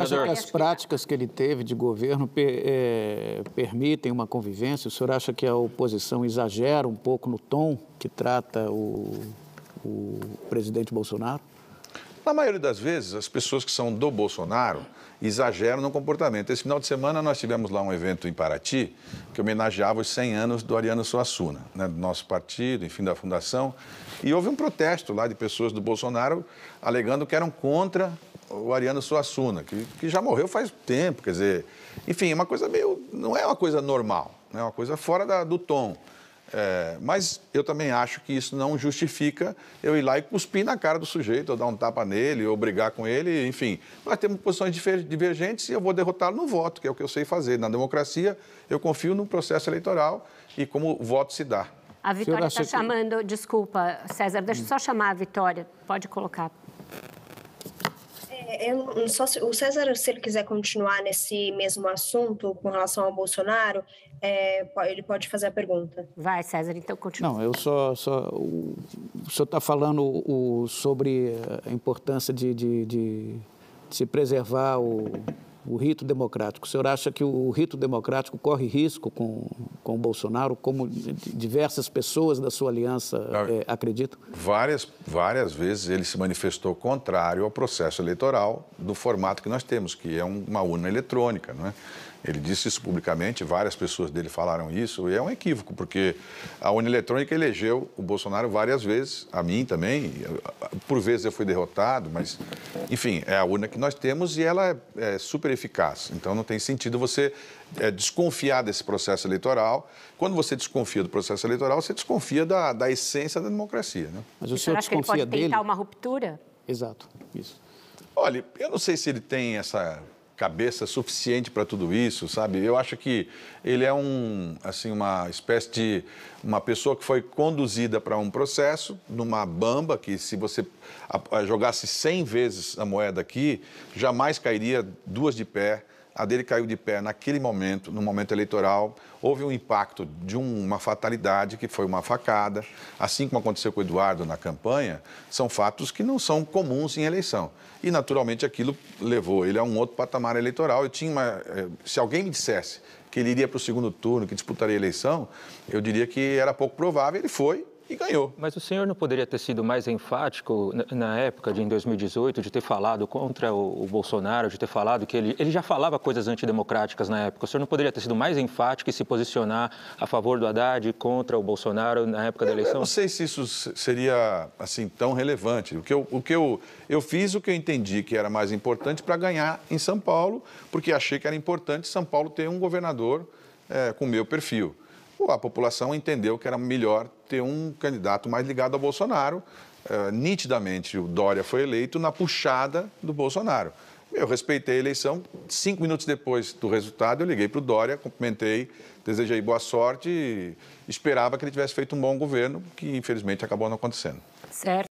acha que as práticas que ele teve de governo é, permitem uma convivência? O senhor acha que a oposição exagera um pouco no tom que trata o, o presidente Bolsonaro? Na maioria das vezes, as pessoas que são do Bolsonaro exageram no comportamento. Esse final de semana nós tivemos lá um evento em Paraty que homenageava os 100 anos do Ariano Suassuna, né, do nosso partido, enfim, da fundação. E houve um protesto lá de pessoas do Bolsonaro alegando que eram contra o Ariano Suassuna, que, que já morreu faz tempo, quer dizer, enfim, é uma coisa meio, não é uma coisa normal, né, é né? uma coisa fora da, do tom. É, mas eu também acho que isso não justifica eu ir lá e cuspir na cara do sujeito, ou dar um tapa nele, ou brigar com ele, enfim. Nós temos posições divergentes e eu vou derrotá-lo no voto, que é o que eu sei fazer. Na democracia, eu confio no processo eleitoral e como o voto se dá. A Vitória está chamando, desculpa, César, deixa eu só chamar a Vitória, pode colocar, é, eu, só se, o César, se ele quiser continuar nesse mesmo assunto com relação ao Bolsonaro, é, ele pode fazer a pergunta. Vai, César, então continua. Não, eu só. só o, o senhor está falando o, sobre a importância de, de, de, de se preservar o o rito democrático. O senhor acha que o rito democrático corre risco com, com o Bolsonaro, como diversas pessoas da sua aliança é, acreditam? Várias, várias vezes ele se manifestou contrário ao processo eleitoral do formato que nós temos, que é uma urna eletrônica. Não é? Ele disse isso publicamente, várias pessoas dele falaram isso, e é um equívoco, porque a urna eletrônica elegeu o Bolsonaro várias vezes, a mim também. Por vezes eu fui derrotado, mas, enfim, é a urna que nós temos e ela é, é super super eficaz. Então não tem sentido você é, desconfiar desse processo eleitoral. Quando você desconfia do processo eleitoral, você desconfia da, da essência da democracia. Né? Mas o senhor, senhor acha que ele pode dele? tentar uma ruptura? Exato, isso. Olha, eu não sei se ele tem essa cabeça suficiente para tudo isso, sabe? Eu acho que ele é um, assim, uma espécie de uma pessoa que foi conduzida para um processo, numa bamba que se você jogasse 100 vezes a moeda aqui, jamais cairia duas de pé a dele caiu de pé naquele momento, no momento eleitoral. Houve um impacto de uma fatalidade, que foi uma facada, assim como aconteceu com o Eduardo na campanha, são fatos que não são comuns em eleição. E, naturalmente, aquilo levou ele a um outro patamar eleitoral. Eu tinha uma, eh, se alguém me dissesse que ele iria para o segundo turno, que disputaria a eleição, eu diria que era pouco provável. Ele foi, e ganhou. Mas o senhor não poderia ter sido mais enfático na época, de, em 2018, de ter falado contra o, o Bolsonaro, de ter falado que ele, ele já falava coisas antidemocráticas na época. O senhor não poderia ter sido mais enfático e se posicionar a favor do Haddad contra o Bolsonaro na época da eleição? Eu, eu não sei se isso seria assim tão relevante. O que eu, o que eu, eu fiz o que eu entendi que era mais importante para ganhar em São Paulo, porque achei que era importante São Paulo ter um governador é, com meu perfil a população entendeu que era melhor ter um candidato mais ligado ao Bolsonaro. Uh, nitidamente, o Dória foi eleito na puxada do Bolsonaro. Eu respeitei a eleição. Cinco minutos depois do resultado, eu liguei para o Dória, cumprimentei, desejei boa sorte e esperava que ele tivesse feito um bom governo, que infelizmente acabou não acontecendo. Certo.